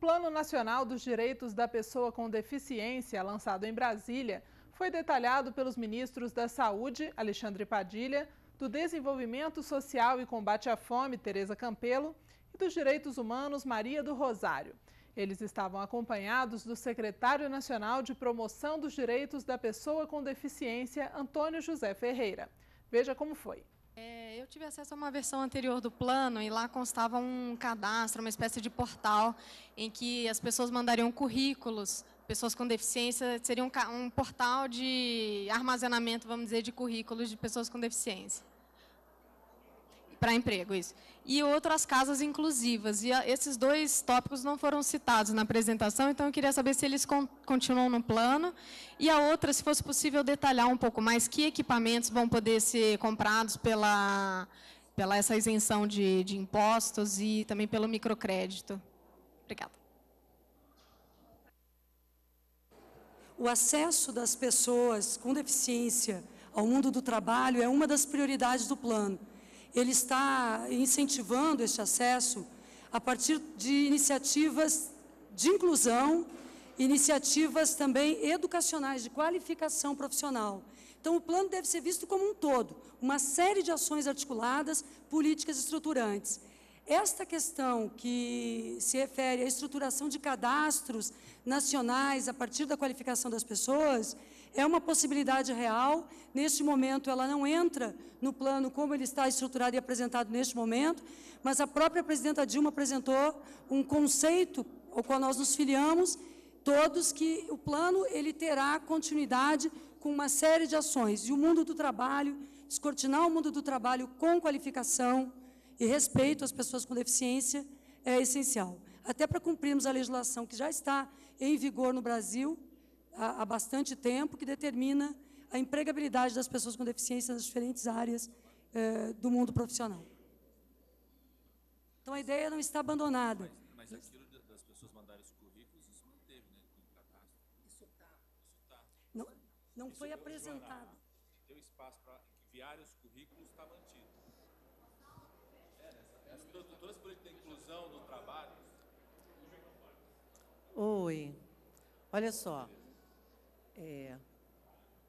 Plano Nacional dos Direitos da Pessoa com Deficiência, lançado em Brasília, foi detalhado pelos ministros da Saúde, Alexandre Padilha, do Desenvolvimento Social e Combate à Fome, Tereza Campelo, e dos Direitos Humanos, Maria do Rosário. Eles estavam acompanhados do secretário nacional de Promoção dos Direitos da Pessoa com Deficiência, Antônio José Ferreira. Veja como foi. É, eu tive acesso a uma versão anterior do plano e lá constava um cadastro, uma espécie de portal em que as pessoas mandariam currículos, pessoas com deficiência, seria um, um portal de armazenamento, vamos dizer, de currículos de pessoas com deficiência. Para emprego, isso. E outras casas inclusivas. E a, esses dois tópicos não foram citados na apresentação, então eu queria saber se eles con continuam no plano. E a outra, se fosse possível detalhar um pouco mais que equipamentos vão poder ser comprados pela, pela essa isenção de, de impostos e também pelo microcrédito. Obrigada. O acesso das pessoas com deficiência ao mundo do trabalho é uma das prioridades do plano ele está incentivando este acesso a partir de iniciativas de inclusão, iniciativas também educacionais, de qualificação profissional. Então, o plano deve ser visto como um todo, uma série de ações articuladas, políticas estruturantes. Esta questão que se refere à estruturação de cadastros nacionais a partir da qualificação das pessoas é uma possibilidade real. Neste momento, ela não entra no plano como ele está estruturado e apresentado neste momento, mas a própria presidenta Dilma apresentou um conceito ao qual nós nos filiamos todos que o plano ele terá continuidade com uma série de ações e o mundo do trabalho, descortinar o mundo do trabalho com qualificação e respeito às pessoas com deficiência é essencial. Até para cumprirmos a legislação que já está em vigor no Brasil há, há bastante tempo, que determina a empregabilidade das pessoas com deficiência nas diferentes áreas eh, do mundo profissional. Então a ideia não está abandonada. Mas, mas aquilo das pessoas mandarem os currículos, isso teve, né? Isso está. Isso está. Não, não isso foi é apresentado. Deu espaço para enviar os Olha só. É,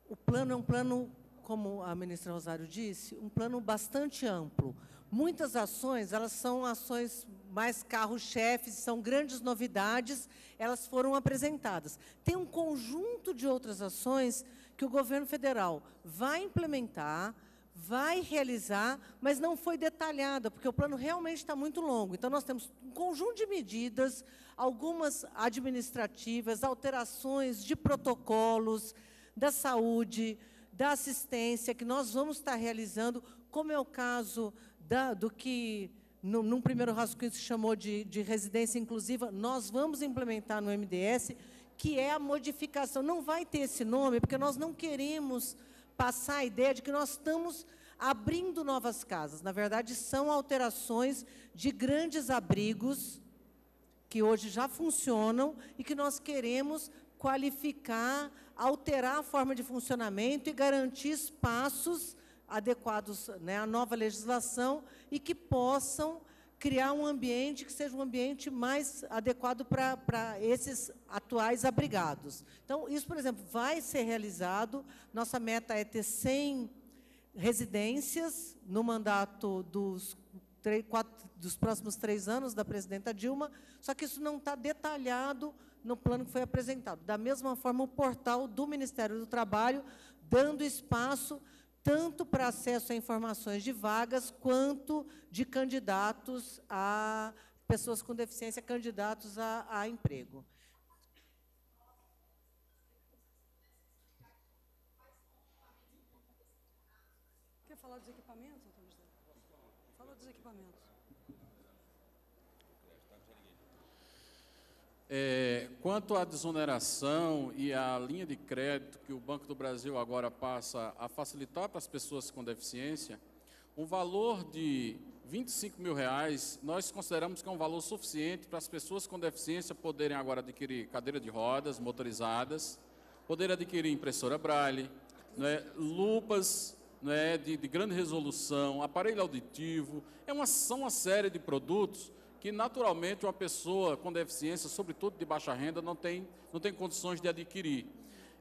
o plano é um plano, como a ministra Rosário disse, um plano bastante amplo. Muitas ações, elas são ações mais carro-chefes, são grandes novidades, elas foram apresentadas. Tem um conjunto de outras ações que o governo federal vai implementar, vai realizar, mas não foi detalhada, porque o plano realmente está muito longo. Então, nós temos um conjunto de medidas, algumas administrativas, alterações de protocolos da saúde, da assistência, que nós vamos estar realizando, como é o caso da, do que, no, num primeiro rascunho, se chamou de, de residência inclusiva, nós vamos implementar no MDS, que é a modificação. Não vai ter esse nome, porque nós não queremos passar a ideia de que nós estamos abrindo novas casas. Na verdade, são alterações de grandes abrigos que hoje já funcionam e que nós queremos qualificar, alterar a forma de funcionamento e garantir espaços adequados né, à nova legislação e que possam criar um ambiente que seja um ambiente mais adequado para esses atuais abrigados. Então, isso, por exemplo, vai ser realizado. Nossa meta é ter 100 residências no mandato dos, três, quatro, dos próximos três anos da presidenta Dilma, só que isso não está detalhado no plano que foi apresentado. Da mesma forma, o portal do Ministério do Trabalho dando espaço tanto para acesso a informações de vagas, quanto de candidatos a pessoas com deficiência, candidatos a, a emprego. É, quanto à desoneração e à linha de crédito que o Banco do Brasil agora passa a facilitar para as pessoas com deficiência, um valor de 25 mil reais nós consideramos que é um valor suficiente para as pessoas com deficiência poderem agora adquirir cadeira de rodas motorizadas, poder adquirir impressora braille, né, lupas né, de, de grande resolução, aparelho auditivo, é uma, são uma série de produtos que naturalmente uma pessoa com deficiência, sobretudo de baixa renda, não tem, não tem condições de adquirir.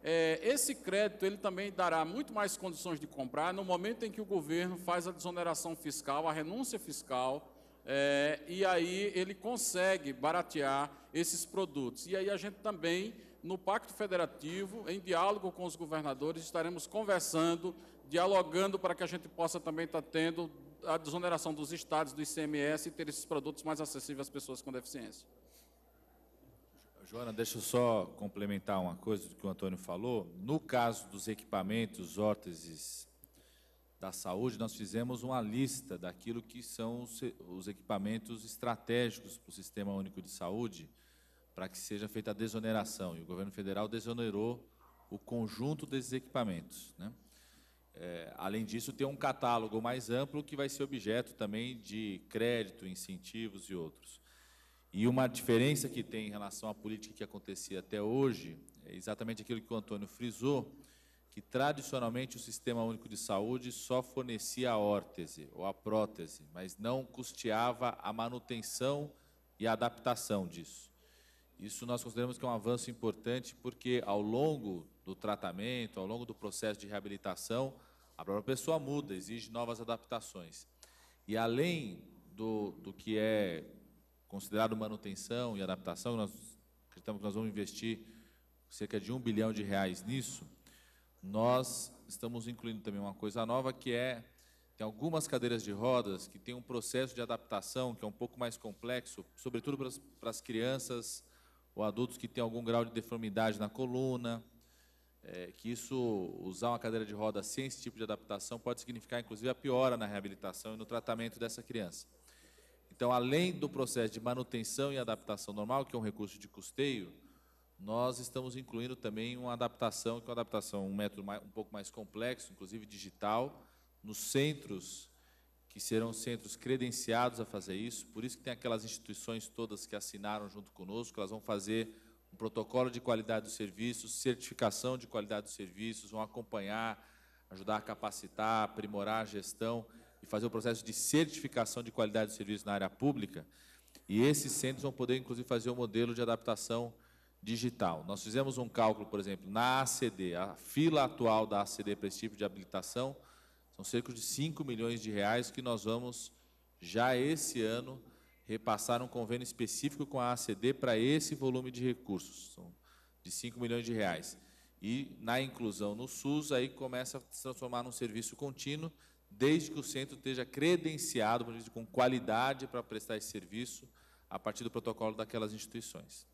É, esse crédito ele também dará muito mais condições de comprar no momento em que o governo faz a desoneração fiscal, a renúncia fiscal, é, e aí ele consegue baratear esses produtos. E aí a gente também, no Pacto Federativo, em diálogo com os governadores, estaremos conversando, dialogando para que a gente possa também estar tendo a desoneração dos estados, do ICMS e ter esses produtos mais acessíveis às pessoas com deficiência. Joana, deixa eu só complementar uma coisa do que o Antônio falou. No caso dos equipamentos, órteses da saúde, nós fizemos uma lista daquilo que são os, os equipamentos estratégicos para o Sistema Único de Saúde, para que seja feita a desoneração. E o governo federal desonerou o conjunto desses equipamentos. Né? É, além disso, tem um catálogo mais amplo que vai ser objeto também de crédito, incentivos e outros. E uma diferença que tem em relação à política que acontecia até hoje é exatamente aquilo que o Antônio frisou, que tradicionalmente o Sistema Único de Saúde só fornecia a órtese ou a prótese, mas não custeava a manutenção e a adaptação disso. Isso nós consideramos que é um avanço importante porque ao longo do tratamento, ao longo do processo de reabilitação, a própria pessoa muda, exige novas adaptações. E além do, do que é considerado manutenção e adaptação, nós acreditamos que nós vamos investir cerca de um bilhão de reais nisso, nós estamos incluindo também uma coisa nova que é tem algumas cadeiras de rodas que tem um processo de adaptação que é um pouco mais complexo, sobretudo para as, para as crianças ou adultos que têm algum grau de deformidade na coluna, é, que isso, usar uma cadeira de roda sem esse tipo de adaptação, pode significar, inclusive, a piora na reabilitação e no tratamento dessa criança. Então, além do processo de manutenção e adaptação normal, que é um recurso de custeio, nós estamos incluindo também uma adaptação, que é uma adaptação, um método mais, um pouco mais complexo, inclusive digital, nos centros, que serão centros credenciados a fazer isso, por isso que tem aquelas instituições todas que assinaram junto conosco, elas vão fazer protocolo de qualidade dos serviços, certificação de qualidade dos serviços, vão acompanhar, ajudar a capacitar, aprimorar a gestão e fazer o processo de certificação de qualidade dos serviços na área pública. E esses centros vão poder, inclusive, fazer o um modelo de adaptação digital. Nós fizemos um cálculo, por exemplo, na ACD, a fila atual da ACD para esse tipo de habilitação são cerca de 5 milhões de reais que nós vamos, já esse ano, repassar um convênio específico com a ACD para esse volume de recursos, de 5 milhões de reais. E na inclusão no SUS, aí começa a se transformar num serviço contínuo, desde que o centro esteja credenciado, com qualidade para prestar esse serviço, a partir do protocolo daquelas instituições.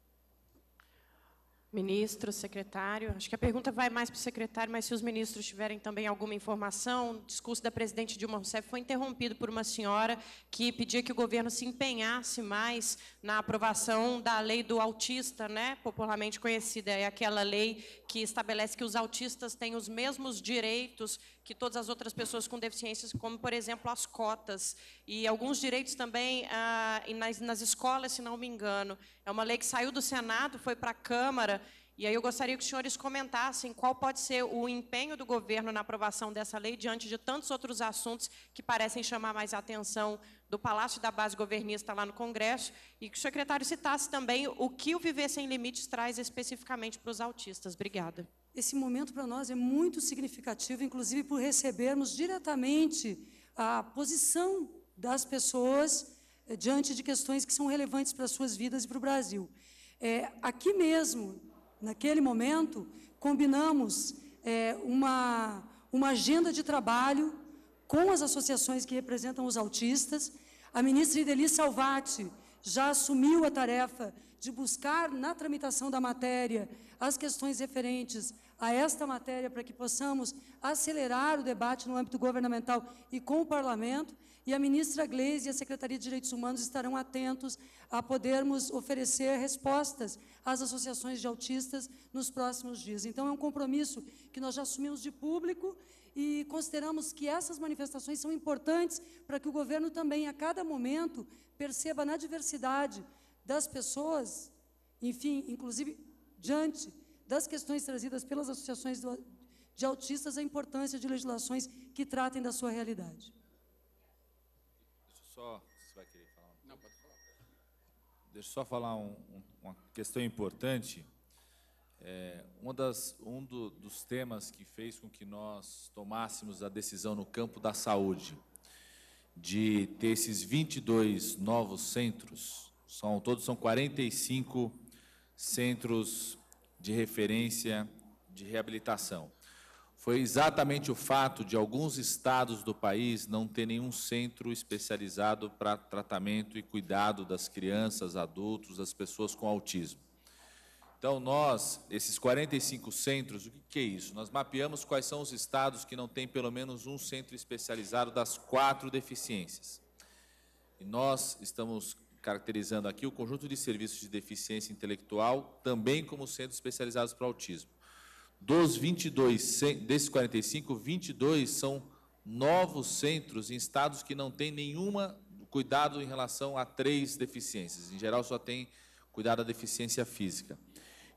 Ministro, secretário, acho que a pergunta vai mais para o secretário, mas se os ministros tiverem também alguma informação, o discurso da presidente Dilma Rousseff foi interrompido por uma senhora que pedia que o governo se empenhasse mais na aprovação da lei do autista, né, popularmente conhecida, é aquela lei que estabelece que os autistas têm os mesmos direitos que todas as outras pessoas com deficiências, como, por exemplo, as cotas. E alguns direitos também ah, nas, nas escolas, se não me engano. É uma lei que saiu do Senado, foi para a Câmara, e aí eu gostaria que os senhores comentassem qual pode ser o empenho do governo na aprovação dessa lei diante de tantos outros assuntos que parecem chamar mais a atenção do Palácio da Base Governista lá no Congresso e que o secretário citasse também o que o Viver Sem Limites traz especificamente para os autistas. Obrigada. Esse momento para nós é muito significativo, inclusive por recebermos diretamente a posição das pessoas eh, diante de questões que são relevantes para suas vidas e para o Brasil. É, aqui mesmo, Naquele momento, combinamos é, uma, uma agenda de trabalho com as associações que representam os autistas. A ministra Ideli Salvati já assumiu a tarefa de buscar na tramitação da matéria as questões referentes a esta matéria para que possamos acelerar o debate no âmbito governamental e com o parlamento. E a ministra Gleisi e a Secretaria de Direitos Humanos estarão atentos a podermos oferecer respostas às associações de autistas nos próximos dias. Então, é um compromisso que nós já assumimos de público e consideramos que essas manifestações são importantes para que o governo também, a cada momento, perceba na diversidade das pessoas, enfim, inclusive diante das questões trazidas pelas associações de autistas a importância de legislações que tratem da sua realidade. Deixa eu só. Você vai querer falar? Um... Não, pode falar. Deixa eu só falar um, um, uma questão importante. É, um, das, um do, dos temas que fez com que nós tomássemos a decisão no campo da saúde de ter esses 22 novos centros, são, todos são 45 centros de referência de reabilitação. Foi exatamente o fato de alguns estados do país não ter nenhum centro especializado para tratamento e cuidado das crianças, adultos, das pessoas com autismo. Então, nós, esses 45 centros, o que é isso? Nós mapeamos quais são os estados que não têm pelo menos um centro especializado das quatro deficiências. E nós estamos caracterizando aqui o conjunto de serviços de deficiência intelectual, também como centros especializados para autismo. Dos 22, desses 45, 22 são novos centros em estados que não têm nenhuma cuidado em relação a três deficiências. Em geral, só tem cuidado da deficiência física.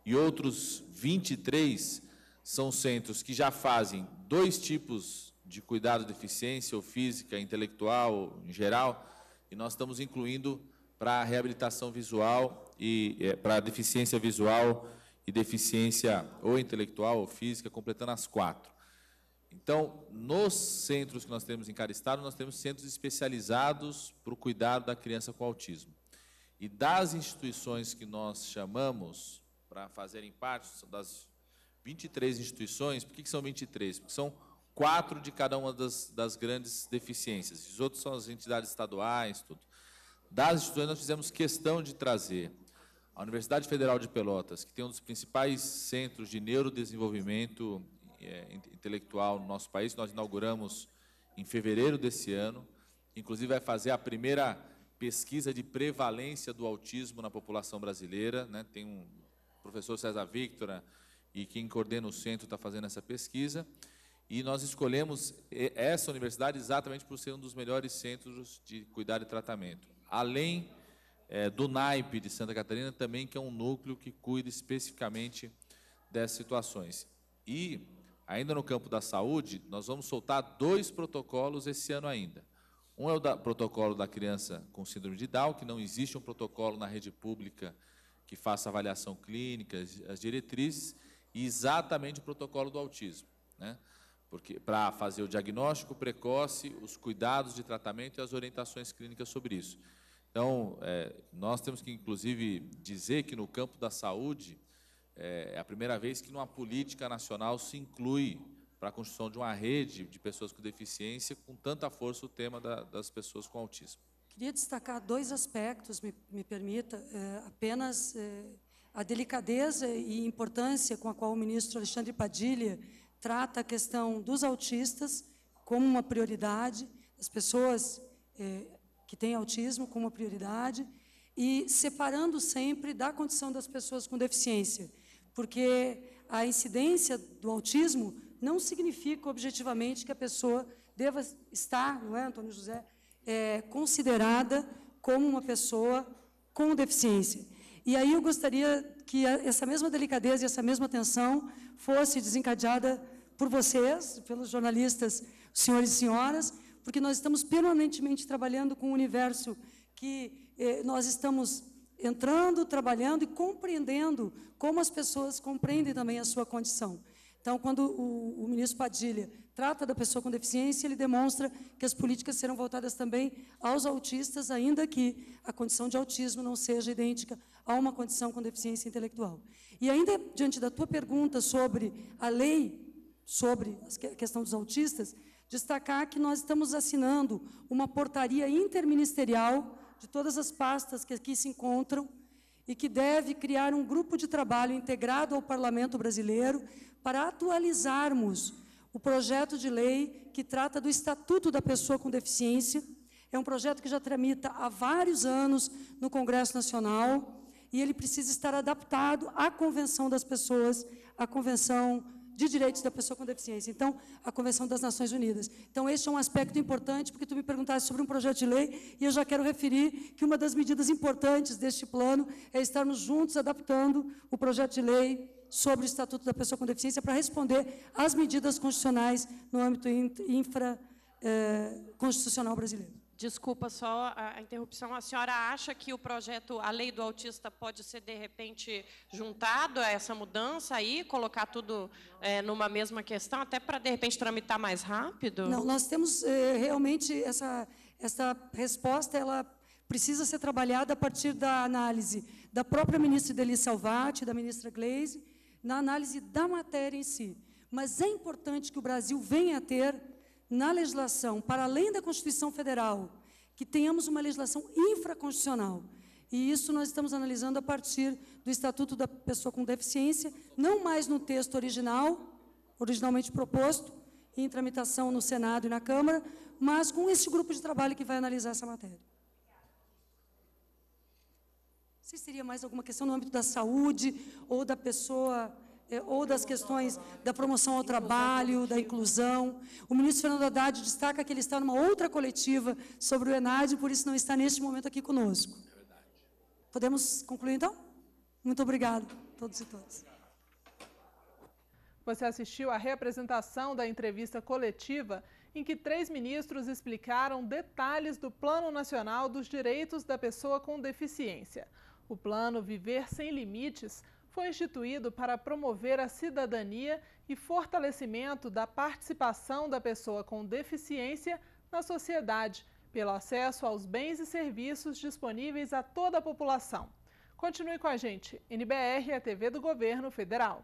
E outros 23 são centros que já fazem dois tipos de cuidado de deficiência, ou física, intelectual, em geral, e nós estamos incluindo para reabilitação visual e é, para deficiência visual e deficiência ou intelectual ou física, completando as quatro. Então, nos centros que nós temos em cada estado, nós temos centros especializados para o cuidado da criança com autismo. E das instituições que nós chamamos para fazerem parte, são das 23 instituições, por que, que são 23? Porque são quatro de cada uma das, das grandes deficiências. Os outros são as entidades estaduais, tudo das instituições, nós fizemos questão de trazer a Universidade Federal de Pelotas, que tem um dos principais centros de neurodesenvolvimento é, intelectual no nosso país, nós inauguramos em fevereiro desse ano, inclusive vai fazer a primeira pesquisa de prevalência do autismo na população brasileira, né? tem um professor César Victor e quem coordena o centro está fazendo essa pesquisa, e nós escolhemos essa universidade exatamente por ser um dos melhores centros de cuidado e tratamento além é, do NAIP de Santa Catarina, também que é um núcleo que cuida especificamente dessas situações. E, ainda no campo da saúde, nós vamos soltar dois protocolos esse ano ainda. Um é o da, protocolo da criança com síndrome de Down, que não existe um protocolo na rede pública que faça avaliação clínica, as diretrizes, e exatamente o protocolo do autismo. Né? Porque para fazer o diagnóstico precoce, os cuidados de tratamento e as orientações clínicas sobre isso. Então, é, nós temos que, inclusive, dizer que no campo da saúde é, é a primeira vez que numa política nacional se inclui para a construção de uma rede de pessoas com deficiência com tanta força o tema da, das pessoas com autismo. Queria destacar dois aspectos, me, me permita, é, apenas é, a delicadeza e importância com a qual o ministro Alexandre Padilha trata a questão dos autistas como uma prioridade, as pessoas é, que tem autismo como prioridade e separando sempre da condição das pessoas com deficiência, porque a incidência do autismo não significa objetivamente que a pessoa deva estar, não é, Antônio José, é, considerada como uma pessoa com deficiência. E aí eu gostaria que essa mesma delicadeza e essa mesma atenção fosse desencadeada por vocês, pelos jornalistas, senhores e senhoras, porque nós estamos permanentemente trabalhando com o universo que eh, nós estamos entrando, trabalhando e compreendendo como as pessoas compreendem também a sua condição. Então, quando o, o, ministro Padilha trata da pessoa com deficiência, ele demonstra que as políticas serão voltadas também aos autistas, ainda que a condição de autismo não seja idêntica a uma condição com deficiência intelectual. E ainda diante da tua pergunta sobre a lei, sobre a questão dos autistas, destacar que nós estamos assinando uma portaria interministerial de todas as pastas que aqui se encontram e que deve criar um grupo de trabalho integrado ao Parlamento Brasileiro para atualizarmos o projeto de lei que trata do Estatuto da Pessoa com Deficiência. É um projeto que já tramita há vários anos no Congresso Nacional e ele precisa estar adaptado à Convenção das Pessoas, à Convenção de direitos da pessoa com deficiência. Então, a Convenção das Nações Unidas. Então, este é um aspecto importante, porque tu me perguntaste sobre um projeto de lei, e eu já quero referir que uma das medidas importantes deste plano é estarmos juntos adaptando o projeto de lei sobre o Estatuto da Pessoa com Deficiência para responder às medidas constitucionais no âmbito infra-constitucional eh, brasileiro. Desculpa só a interrupção. A senhora acha que o projeto A Lei do Autista pode ser, de repente, juntado a essa mudança aí, colocar tudo é, numa mesma questão, até para, de repente, tramitar mais rápido? Não, nós temos é, realmente essa, essa resposta, ela precisa ser trabalhada a partir da análise da própria ministra Deli Salvati, da ministra Gleisi, na análise da matéria em si. Mas é importante que o Brasil venha a ter na legislação, para além da Constituição Federal, que tenhamos uma legislação infraconstitucional. E isso nós estamos analisando a partir do Estatuto da Pessoa com Deficiência, não mais no texto original, originalmente proposto, em tramitação no Senado e na Câmara, mas com esse grupo de trabalho que vai analisar essa matéria. Se seria mais alguma questão no âmbito da saúde ou da pessoa é, ou das questões da promoção ao trabalho, da inclusão. O ministro Fernando Haddad destaca que ele está numa outra coletiva sobre o ENAD, por isso não está neste momento aqui conosco. Podemos concluir então? Muito obrigado a todos e todas. Você assistiu à reapresentação da entrevista coletiva em que três ministros explicaram detalhes do Plano Nacional dos Direitos da Pessoa com Deficiência. O plano Viver Sem Limites foi instituído para promover a cidadania e fortalecimento da participação da pessoa com deficiência na sociedade, pelo acesso aos bens e serviços disponíveis a toda a população. Continue com a gente. NBR é a TV do Governo Federal.